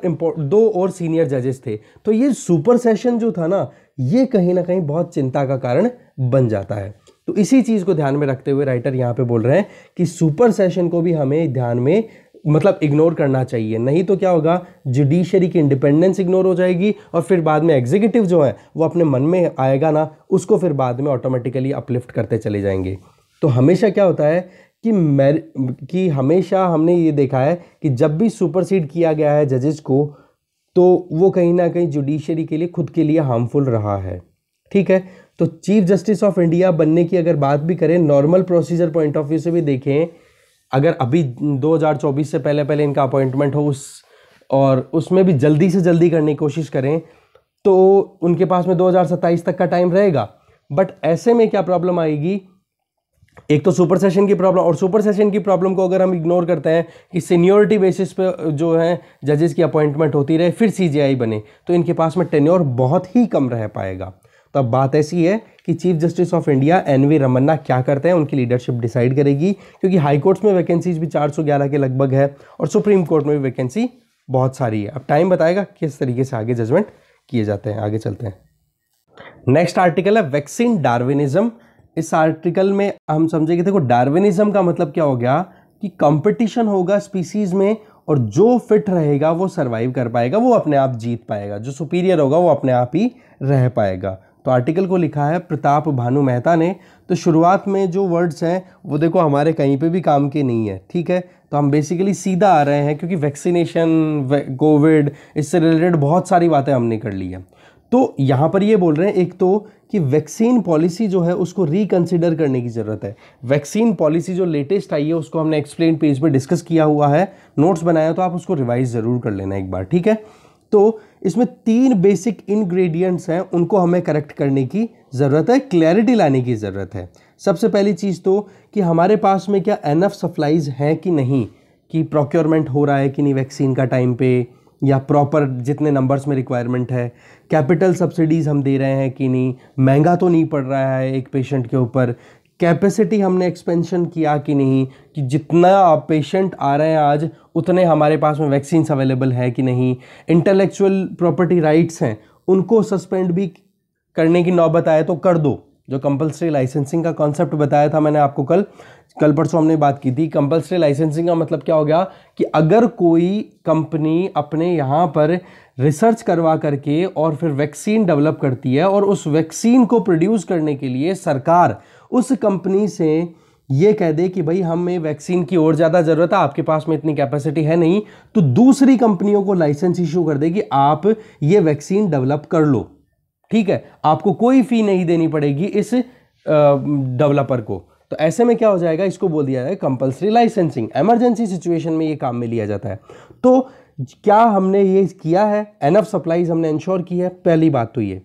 दो और सीनियर जजेस थे तो ये सुपर सेशन जो था ना ये कहीं ना कहीं बहुत चिंता का कारण बन जाता है तो इसी चीज़ को ध्यान में रखते हुए राइटर यहाँ पे बोल रहे हैं कि सुपर सेशन को भी हमें ध्यान में मतलब इग्नोर करना चाहिए नहीं तो क्या होगा जुडिशरी की इंडिपेंडेंस इग्नोर हो जाएगी और फिर बाद में एग्जीक्यूटिव जो है वो अपने मन में आएगा ना उसको फिर बाद में ऑटोमेटिकली अपलिफ्ट करते चले जाएंगे तो हमेशा क्या होता है कि मैर कि हमेशा हमने ये देखा है कि जब भी सुपरसीड किया गया है जजेस को तो वो कहीं ना कहीं जुडिशरी के लिए खुद के लिए हार्मफुल रहा है ठीक है तो चीफ जस्टिस ऑफ इंडिया बनने की अगर बात भी करें normal procedure point of view से भी देखें अगर अभी 2024 से पहले पहले इनका अपॉइंटमेंट हो उस और उसमें भी जल्दी से जल्दी करने की कोशिश करें तो उनके पास में 2027 तक का टाइम रहेगा बट ऐसे में क्या प्रॉब्लम आएगी एक तो सुपर सेशन की प्रॉब्लम और सुपर सेशन की प्रॉब्लम को अगर हम इग्नोर करते हैं कि सीनियोरिटी बेसिस पे जो है जजेस की अपॉइंटमेंट होती रहे फिर सीजीआई बने तो इनके पास में टेन्योर बहुत ही कम रह पाएगा तो अब बात ऐसी है कि chief justice of India N V Ramana क्या करते हैं उनकी लीडरशिप डिसाइड करेगी क्योंकि हाई कोर्ट्स में वैकेंसीज भी चार के लगभग है और सुप्रीम कोर्ट में भी वैकेंसी बहुत सारी है अब टाइम बताएगा किस तरीके से आगे जजमेंट किए जाते हैं आगे चलते हैं नेक्स्ट आर्टिकल है वैक्सीन डार्विनिज्म इस आर्टिकल में हम समझे कि देखो डार्विनिज्म का मतलब क्या हो गया कि कंपटीशन होगा स्पीसीज में और जो फिट रहेगा वो सरवाइव कर पाएगा वो अपने आप जीत पाएगा जो सुपीरियर होगा वो अपने आप ही रह पाएगा तो आर्टिकल को लिखा है प्रताप भानु मेहता ने तो शुरुआत में जो वर्ड्स हैं वो देखो हमारे कहीं पे भी काम के नहीं है ठीक है तो हम बेसिकली सीधा आ रहे हैं क्योंकि वैक्सीनेशन कोविड इससे रिलेटेड बहुत सारी बातें हमने कर ली है तो यहाँ पर ये बोल रहे हैं एक तो कि वैक्सीन पॉलिसी जो है उसको रिकंसिडर करने की ज़रूरत है वैक्सीन पॉलिसी जो लेटेस्ट आई है उसको हमने एक्सप्लेन पेज पर डिस्कस किया हुआ है नोट्स बनाया तो आप उसको रिवाइज ज़रूर कर लेना एक बार ठीक है तो इसमें तीन बेसिक इंग्रेडिएंट्स हैं उनको हमें करेक्ट करने की ज़रूरत है क्लैरिटी लाने की ज़रूरत है सबसे पहली चीज़ तो कि हमारे पास में क्या एनफ सप्लाइज हैं कि नहीं कि प्रोक्योरमेंट हो रहा है कि नहीं वैक्सीन का टाइम पे या प्रॉपर जितने नंबर्स में रिक्वायरमेंट है कैपिटल सब्सिडीज़ हम दे रहे हैं कि नहीं महंगा तो नहीं पड़ रहा है एक पेशेंट के ऊपर कैपेसिटी हमने एक्सपेंशन किया कि नहीं कि जितना पेशेंट आ रहे हैं आज उतने हमारे पास में वैक्सीन्स अवेलेबल है कि नहीं इंटेलेक्चुअल प्रॉपर्टी राइट्स हैं उनको सस्पेंड भी करने की नौबत आए तो कर दो जो कंपलसरी लाइसेंसिंग का कॉन्सेप्ट बताया था मैंने आपको कल कल परसों हमने बात की थी कंपल्सरी लाइसेंसिंग का मतलब क्या हो गया कि अगर कोई कंपनी अपने यहाँ पर रिसर्च करवा करके और फिर वैक्सीन डेवलप करती है और उस वैक्सीन को प्रोड्यूस करने के लिए सरकार उस कंपनी से ये कह दे कि भाई हमें वैक्सीन की और ज़्यादा ज़रूरत है आपके पास में इतनी कैपेसिटी है नहीं तो दूसरी कंपनियों को लाइसेंस इशू कर दे कि आप ये वैक्सीन डेवलप कर लो ठीक है आपको कोई फ़ी नहीं देनी पड़ेगी इस डेवलपर को तो ऐसे में क्या हो जाएगा इसको बोल दिया जाएगा कंपलसरी लाइसेंसिंग एमरजेंसी सिचुएशन में ये काम में लिया जाता है तो क्या हमने ये किया है एनफ सप्लाईज हमने इंश्योर की है पहली बात तो ये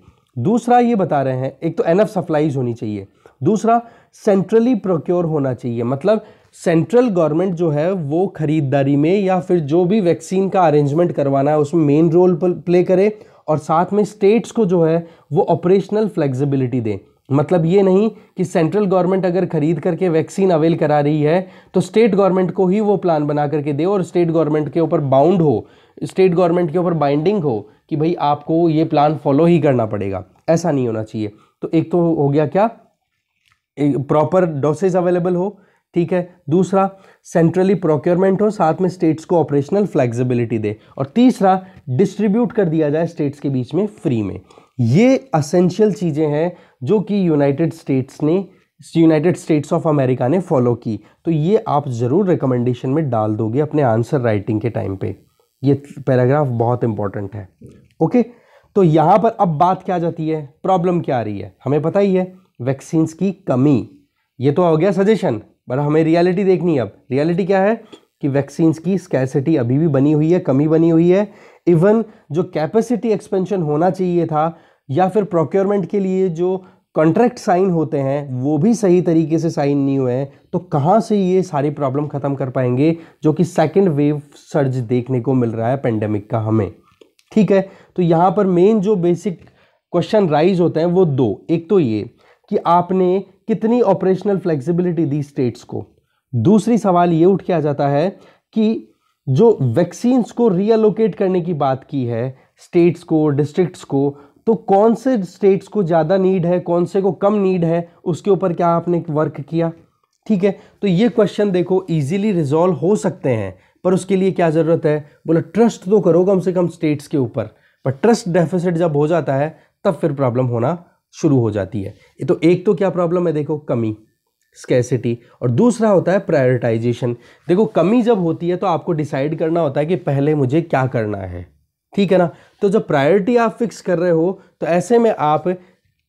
दूसरा ये बता रहे हैं एक तो एनफ सप्लाईज होनी चाहिए दूसरा सेंट्रली प्रोक्योर होना चाहिए मतलब सेंट्रल गवर्नमेंट जो है वो खरीदारी में या फिर जो भी वैक्सीन का अरेंजमेंट करवाना है उसमें मेन रोल प्ले करे और साथ में स्टेट्स को जो है वो ऑपरेशनल फ्लेक्सिबिलिटी दें मतलब ये नहीं कि सेंट्रल गवर्नमेंट अगर खरीद करके वैक्सीन अवेल करा रही है तो स्टेट गवर्नमेंट को ही वो प्लान बना करके दे और स्टेट गवर्नमेंट के ऊपर बाउंड हो स्टेट गवर्नमेंट के ऊपर बाइंडिंग हो कि भाई आपको ये प्लान फॉलो ही करना पड़ेगा ऐसा नहीं होना चाहिए तो एक तो हो गया क्या प्रॉपर डोसेज अवेलेबल हो ठीक है दूसरा सेंट्रली प्रोक्योरमेंट हो साथ में स्टेट्स को ऑपरेशनल फ्लेक्सिबिलिटी दे और तीसरा डिस्ट्रीब्यूट कर दिया जाए स्टेट्स के बीच में फ्री में ये असेंशियल चीज़ें हैं जो कि यूनाइटेड स्टेट्स ने यूनाइटेड स्टेट्स ऑफ अमेरिका ने फॉलो की तो ये आप ज़रूर रिकमेंडेशन में डाल दोगे अपने आंसर राइटिंग के टाइम पे ये पैराग्राफ बहुत इंपॉर्टेंट है ओके तो यहाँ पर अब बात क्या जाती है प्रॉब्लम क्या आ रही है हमें पता ही है वैक्सीन्स की कमी ये तो हो गया सजेशन पर हमें रियलिटी देखनी है अब रियलिटी क्या है कि वैक्सीन्स की स्कैसिटी अभी भी बनी हुई है कमी बनी हुई है इवन जो कैपेसिटी एक्सपेंशन होना चाहिए था या फिर प्रोक्योरमेंट के लिए जो कॉन्ट्रैक्ट साइन होते हैं वो भी सही तरीके से साइन नहीं हुए हैं तो कहाँ से ये सारी प्रॉब्लम ख़त्म कर पाएंगे जो कि सेकेंड वेव सर्ज देखने को मिल रहा है पेंडेमिक का हमें ठीक है तो यहाँ पर मेन जो बेसिक क्वेश्चन राइज होते हैं वो दो एक तो ये कि आपने कितनी ऑपरेशनल फ्लेक्सिबिलिटी दी स्टेट्स को दूसरी सवाल ये उठ के आ जाता है कि जो वैक्सीन्स को रीअलोकेट करने की बात की है स्टेट्स को डिस्ट्रिक्ट्स को तो कौन से स्टेट्स को ज़्यादा नीड है कौन से को कम नीड है उसके ऊपर क्या आपने वर्क किया ठीक है तो ये क्वेश्चन देखो इजीली रिजॉल्व हो सकते हैं पर उसके लिए क्या ज़रूरत है बोला ट्रस्ट तो करो कम से कम स्टेट्स के ऊपर पर ट्रस्ट डेफिसिट जब हो जाता है तब फिर प्रॉब्लम होना शुरू हो जाती है ये तो एक तो क्या प्रॉब्लम है देखो कमी स्कैसिटी और दूसरा होता है प्रायोरिटाइजेशन देखो कमी जब होती है तो आपको डिसाइड करना होता है कि पहले मुझे क्या करना है ठीक है ना तो जब प्रायोरिटी आप फिक्स कर रहे हो तो ऐसे में आप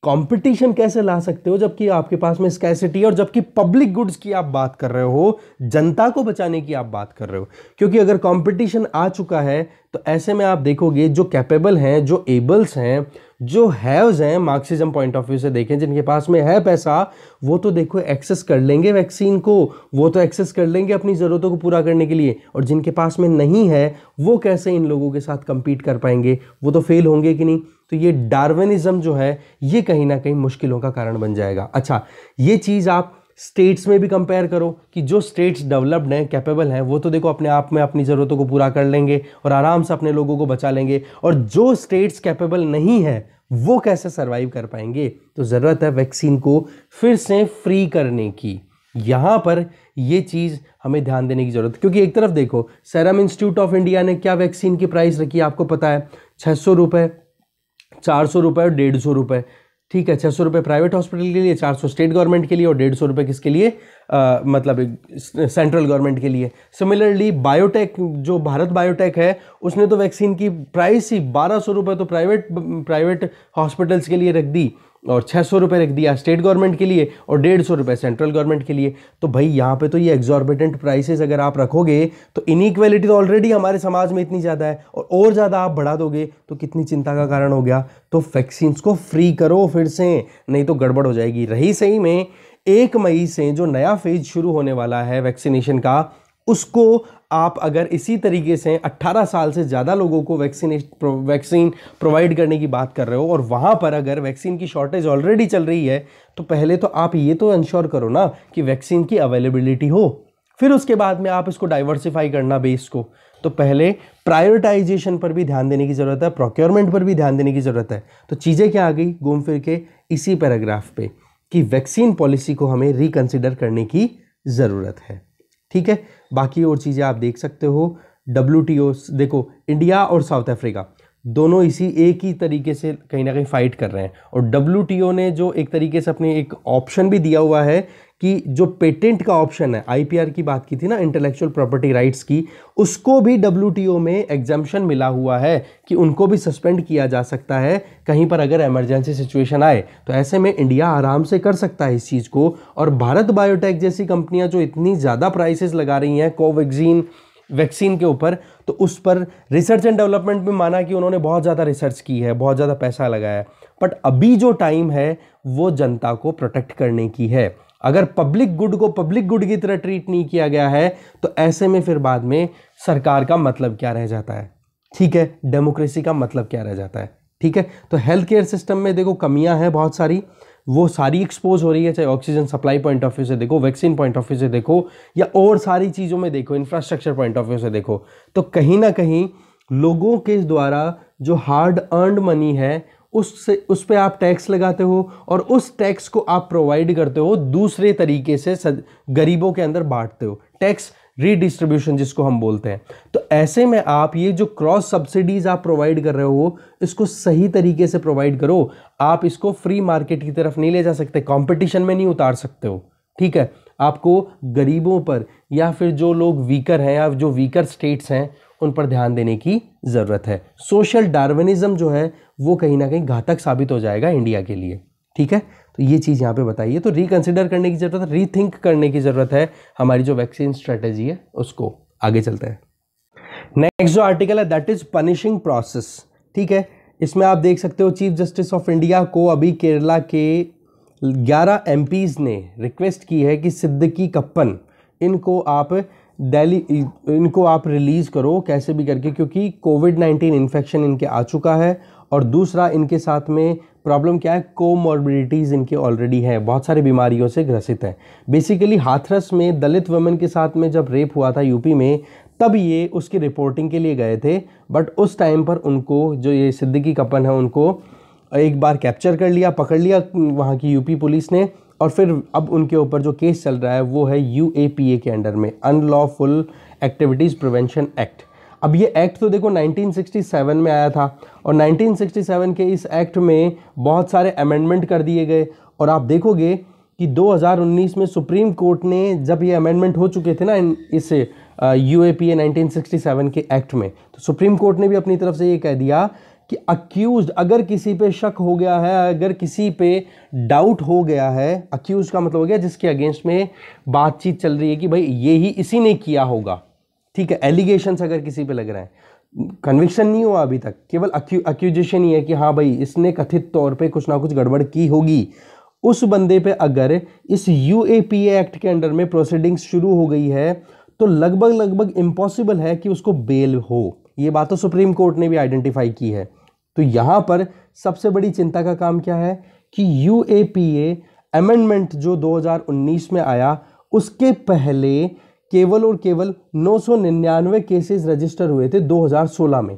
कंपटीशन कैसे ला सकते हो जबकि आपके पास में स्कैसिटी और जबकि पब्लिक गुड्स की आप बात कर रहे हो जनता को बचाने की आप बात कर रहे हो क्योंकि अगर कंपटीशन आ चुका है तो ऐसे में आप देखोगे जो कैपेबल हैं जो एबल्स हैं जो हैव्स हैं मार्क्सिज्म पॉइंट ऑफ व्यू से देखें जिनके पास में है पैसा वो तो देखो एक्सेस कर लेंगे वैक्सीन को वो तो एक्सेस कर लेंगे अपनी ज़रूरतों को पूरा करने के लिए और जिनके पास में नहीं है वो कैसे इन लोगों के साथ कम्पीट कर पाएंगे वो तो फेल होंगे कि नहीं तो ये डार्विनिज़म जो है ये कहीं ना कहीं मुश्किलों का कारण बन जाएगा अच्छा ये चीज़ आप स्टेट्स में भी कंपेयर करो कि जो स्टेट्स डेवलप्ड हैं कैपेबल हैं वो तो देखो अपने आप में अपनी ज़रूरतों को पूरा कर लेंगे और आराम से अपने लोगों को बचा लेंगे और जो स्टेट्स कैपेबल नहीं है वो कैसे सर्वाइव कर पाएंगे तो ज़रूरत है वैक्सीन को फिर से फ्री करने की यहाँ पर ये चीज़ हमें ध्यान देने की ज़रूरत क्योंकि एक तरफ देखो सैरम इंस्टीट्यूट ऑफ इंडिया ने क्या वैक्सीन की प्राइस रखी आपको पता है छः सौ रुपये चार सौ रुपये और डेढ़ सौ रुपये ठीक है छः सौ रुपये प्राइवेट हॉस्पिटल के लिए चार सौ स्टेट गवर्नमेंट के लिए और डेढ़ सौ रुपये किसके लिए आ, मतलब सेंट्रल गवर्नमेंट के लिए सिमिलरली बायोटेक जो भारत बायोटेक है उसने तो वैक्सीन की प्राइस ही बारह सौ रुपये तो प्राइवेट प्राइवेट हॉस्पिटल्स के लिए रख दी और छः सौ रुपये रख दिया स्टेट गवर्नमेंट के लिए और डेढ़ सौ रुपये सेंट्रल गवर्नमेंट के लिए तो भाई यहाँ पे तो ये एग्जॉर्बिटेंट प्राइसेस अगर आप रखोगे तो इनिक्वेलिटी तो ऑलरेडी हमारे समाज में इतनी ज़्यादा है और और ज़्यादा आप बढ़ा दोगे तो कितनी चिंता का कारण हो गया तो वैक्सीन्स को फ्री करो फिर से नहीं तो गड़बड़ हो जाएगी रही सही में एक मई से जो नया फेज शुरू होने वाला है वैक्सीनेशन का उसको आप अगर इसी तरीके से 18 साल से ज़्यादा लोगों को वैक्सीने प्रो, वैक्सीन प्रोवाइड करने की बात कर रहे हो और वहाँ पर अगर वैक्सीन की शॉर्टेज ऑलरेडी चल रही है तो पहले तो आप ये तो इंश्योर करो ना कि वैक्सीन की अवेलेबिलिटी हो फिर उसके बाद में आप इसको डाइवर्सिफाई करना बेस को तो पहले प्रायोरिटाइजेशन पर भी ध्यान देने की ज़रूरत है प्रोक्योरमेंट पर भी ध्यान देने की ज़रूरत है तो चीज़ें क्या आ गई घूम फिर के इसी पैराग्राफ पे कि वैक्सीन पॉलिसी को हमें रिकन्सिडर करने की ज़रूरत है ठीक है बाकी और चीज़ें आप देख सकते हो डब्ल्यू देखो इंडिया और साउथ अफ्रीका दोनों इसी एक ही तरीके से कहीं ना कहीं फाइट कर रहे हैं और डब्ल्यू ने जो एक तरीके से अपने एक ऑप्शन भी दिया हुआ है कि जो पेटेंट का ऑप्शन है आईपीआर की बात की थी ना इंटेलेक्चुअल प्रॉपर्टी राइट्स की उसको भी डब्ल्यू में एग्जामेशन मिला हुआ है कि उनको भी सस्पेंड किया जा सकता है कहीं पर अगर इमरजेंसी सिचुएशन आए तो ऐसे में इंडिया आराम से कर सकता है इस चीज़ को और भारत बायोटेक जैसी कंपनियां जो इतनी ज़्यादा प्राइसेस लगा रही हैं कोवैक्सीन वैक्सीन के ऊपर तो उस पर रिसर्च एंड डेवलपमेंट में माना कि उन्होंने बहुत ज़्यादा रिसर्च की है बहुत ज़्यादा पैसा लगाया है बट अभी जो टाइम है वो जनता को प्रोटेक्ट करने की है अगर पब्लिक गुड को पब्लिक गुड की तरह ट्रीट नहीं किया गया है तो ऐसे में फिर बाद में सरकार का मतलब क्या रह जाता है ठीक है डेमोक्रेसी का मतलब क्या रह जाता है ठीक है तो हेल्थ केयर सिस्टम में देखो कमियां हैं बहुत सारी वो सारी एक्सपोज हो रही है चाहे oxygen supply point of view से देखो वैक्सीन पॉइंट ऑफ व्यू से देखो या और सारी चीज़ों में देखो इंफ्रास्ट्रक्चर पॉइंट ऑफ व्यू से देखो तो कहीं ना कहीं लोगों के द्वारा जो हार्ड अर्नड मनी है उससे उस पर आप टैक्स लगाते हो और उस टैक्स को आप प्रोवाइड करते हो दूसरे तरीके से गरीबों के अंदर बांटते हो टैक्स रीडिस्ट्रीब्यूशन जिसको हम बोलते हैं तो ऐसे में आप ये जो क्रॉस सब्सिडीज़ आप प्रोवाइड कर रहे हो इसको सही तरीके से प्रोवाइड करो आप इसको फ्री मार्केट की तरफ नहीं ले जा सकते कंपटीशन में नहीं उतार सकते हो ठीक है आपको गरीबों पर या फिर जो लोग वीकर हैं या जो वीकर स्टेट्स हैं उन पर ध्यान देने की ज़रूरत है सोशल डार्विनिज़म जो है वो कहीं ना कहीं घातक साबित हो जाएगा इंडिया के लिए ठीक है तो ये चीज़ यहाँ पे बताई है तो रिकन्सिडर करने की ज़रूरत है रीथिंक करने की ज़रूरत है हमारी जो वैक्सीन स्ट्रेटेजी है उसको आगे चलते हैं नेक्स्ट जो आर्टिकल है दैट इज़ पनिशिंग प्रोसेस ठीक है इसमें आप देख सकते हो चीफ जस्टिस ऑफ इंडिया को अभी केरला के 11 एम ने रिक्वेस्ट की है कि सिद्दकी कप्पन इनको आप दिल्ली इनको आप रिलीज़ करो कैसे भी करके क्योंकि कोविड 19 इन्फेक्शन इनके आ चुका है और दूसरा इनके साथ में प्रॉब्लम क्या है कोमॉर्बिडिटीज़ इनके ऑलरेडी है बहुत सारी बीमारियों से ग्रसित हैं बेसिकली हाथरस में दलित वमन के साथ में जब रेप हुआ था यूपी में तब ये उसकी रिपोर्टिंग के लिए गए थे बट उस टाइम पर उनको जो ये सिद्दीकी कपन है उनको एक बार कैप्चर कर लिया पकड़ लिया वहाँ की यूपी पुलिस ने और फिर अब उनके ऊपर जो केस चल रहा है वो है यू के अंडर में अनलॉफुल एक्टिविटीज़ प्रिवेंशन एक्ट अब ये एक्ट तो देखो 1967 में आया था और 1967 के इस एक्ट में बहुत सारे अमेंडमेंट कर दिए गए और आप देखोगे कि 2019 में सुप्रीम कोर्ट ने जब ये अमेंडमेंट हो चुके थे ना इस U A P A nineteen के एक्ट में तो सुप्रीम कोर्ट ने भी अपनी तरफ से ये कह दिया कि अक्यूज अगर किसी पे शक हो गया है अगर किसी पे डाउट हो गया है अक्यूज का मतलब हो गया जिसके अगेंस्ट में बातचीत चल रही है कि भाई ये ही इसी ने किया होगा ठीक है एलिगेशन अगर किसी पे लग रहे हैं कन्विक्शन नहीं हुआ अभी तक केवल अक्यूजेशन ही है कि हाँ भाई इसने कथित तौर पे कुछ ना कुछ गड़बड़ की होगी उस बंदे पे अगर इस यू एक्ट के अंडर में प्रोसीडिंग्स शुरू हो गई है तो लगभग लगभग इम्पॉसिबल है कि उसको बेल हो ये बात तो सुप्रीम कोर्ट ने भी आइडेंटिफाई की है तो यहाँ पर सबसे बड़ी चिंता का काम क्या है कि यू अमेंडमेंट जो 2019 में आया उसके पहले केवल और केवल 999 केसेस रजिस्टर हुए थे 2016 में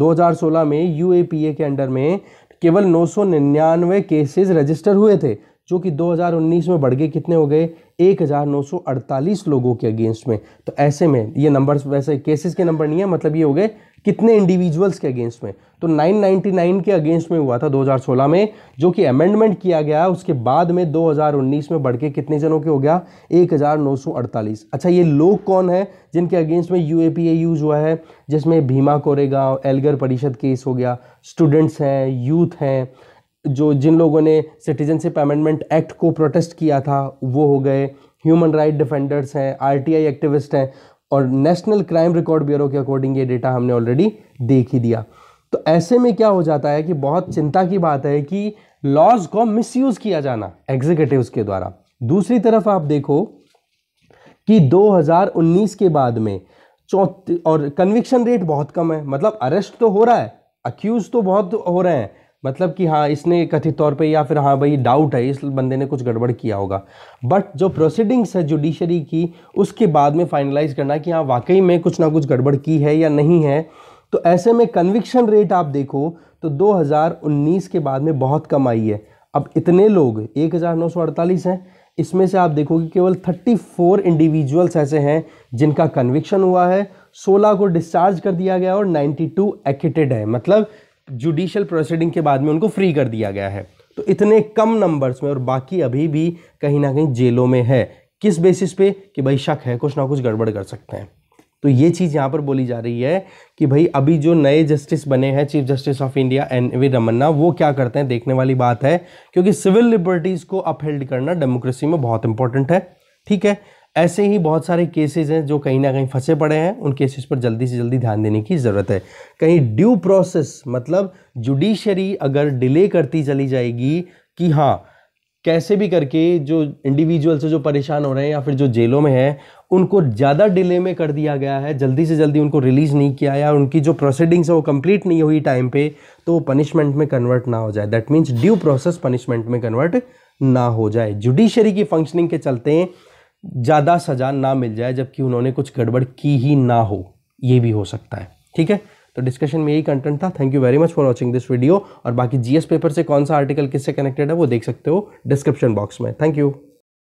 2016 में यूएपीए के अंडर में केवल 999 केसेस रजिस्टर हुए थे जो कि 2019 में बढ़ गए कितने हो गए 1948 लोगों के अगेंस्ट में तो ऐसे में ये नंबर्स वैसे केसेस के नंबर नहीं है मतलब ये हो गए कितने इंडिविजुअल्स के अगेंस्ट में तो 999 के अगेंस्ट में हुआ था 2016 में जो कि अमेंडमेंट किया गया उसके बाद में 2019 में बढ़ के कितने जनों के हो गया 1948 अच्छा ये लोग कौन है जिनके अगेंस्ट में यू यूज़ हुआ है जिसमें भीमा कोरेगांव एलगर परिषद केस हो गया स्टूडेंट्स हैं यूथ हैं जो जिन लोगों ने सिटीजनशिप अमेंडमेंट एक्ट को प्रोटेस्ट किया था वो हो गए ह्यूमन राइट डिफेंडर्स हैं आरटीआई एक्टिविस्ट हैं और नेशनल क्राइम रिकॉर्ड ब्यूरो के अकॉर्डिंग ये डेटा हमने ऑलरेडी देख ही दिया तो ऐसे में क्या हो जाता है कि बहुत चिंता की बात है कि लॉज को मिसयूज किया जाना एग्जीक्यूटिव के द्वारा दूसरी तरफ आप देखो कि 2019 के बाद में चौथ और कन्विक्शन रेट बहुत कम है मतलब अरेस्ट तो हो रहा है अक्यूज तो बहुत हो रहे हैं मतलब कि हाँ इसने कथित तौर पे या फिर हाँ भाई डाउट है इस बंदे ने कुछ गड़बड़ किया होगा बट जो प्रोसीडिंग्स है जुडिशरी की उसके बाद में फाइनलाइज करना कि हाँ वाकई में कुछ ना कुछ गड़बड़ की है या नहीं है तो ऐसे में कन्विक्शन रेट आप देखो तो 2019 के बाद में बहुत कम आई है अब इतने लोग एक हैं इसमें से आप देखोगे केवल 34 इंडिविजुअल्स ऐसे हैं जिनका कन्विक्शन हुआ है 16 को डिस्चार्ज कर दिया गया और 92 एक्टेड है मतलब जुडिशल प्रोसीडिंग के बाद में उनको फ्री कर दिया गया है तो इतने कम नंबर्स में और बाकी अभी भी कहीं ना कहीं जेलों में है किस बेसिस पे कि भाई शक है कुछ ना कुछ गड़बड़ कर सकते हैं तो ये चीज़ यहाँ पर बोली जा रही है कि भाई अभी जो नए जस्टिस बने हैं chief justice of India N V Ramana वो क्या करते हैं देखने वाली बात है क्योंकि सिविल लिबर्टीज़ को अपहेल्ड करना डेमोक्रेसी में बहुत इंपॉर्टेंट है ठीक है ऐसे ही बहुत सारे केसेस हैं जो कहीं ना कहीं फंसे पड़े हैं उन केसेस पर जल्दी से जल्दी ध्यान देने की ज़रूरत है कहीं ड्यू प्रोसेस मतलब जुडिशरी अगर डिले करती चली जाएगी कि हाँ कैसे भी करके जो इंडिविजुअल से जो परेशान हो रहे हैं या फिर जो जेलों में हैं उनको ज़्यादा डिले में कर दिया गया है जल्दी से जल्दी उनको रिलीज़ नहीं किया या उनकी जो प्रोसीडिंग्स है वो कंप्लीट नहीं हुई टाइम पे तो वो पनिशमेंट में कन्वर्ट ना हो जाए that means due process punishment में कन्वर्ट ना हो जाए जुडिशरी की फंक्शनिंग के चलते ज़्यादा सज़ा ना मिल जाए जबकि उन्होंने कुछ गड़बड़ की ही ना हो ये भी हो सकता है ठीक है तो डिस्कशन में यही कंटेंट था thank you very much for watching this video और बाकी जीएस पेपर से कौन सा आर्टिकल किससे कनेक्टेड है वो देख सकते हो डिस्क्रिप्शन बॉक्स में थैंक यू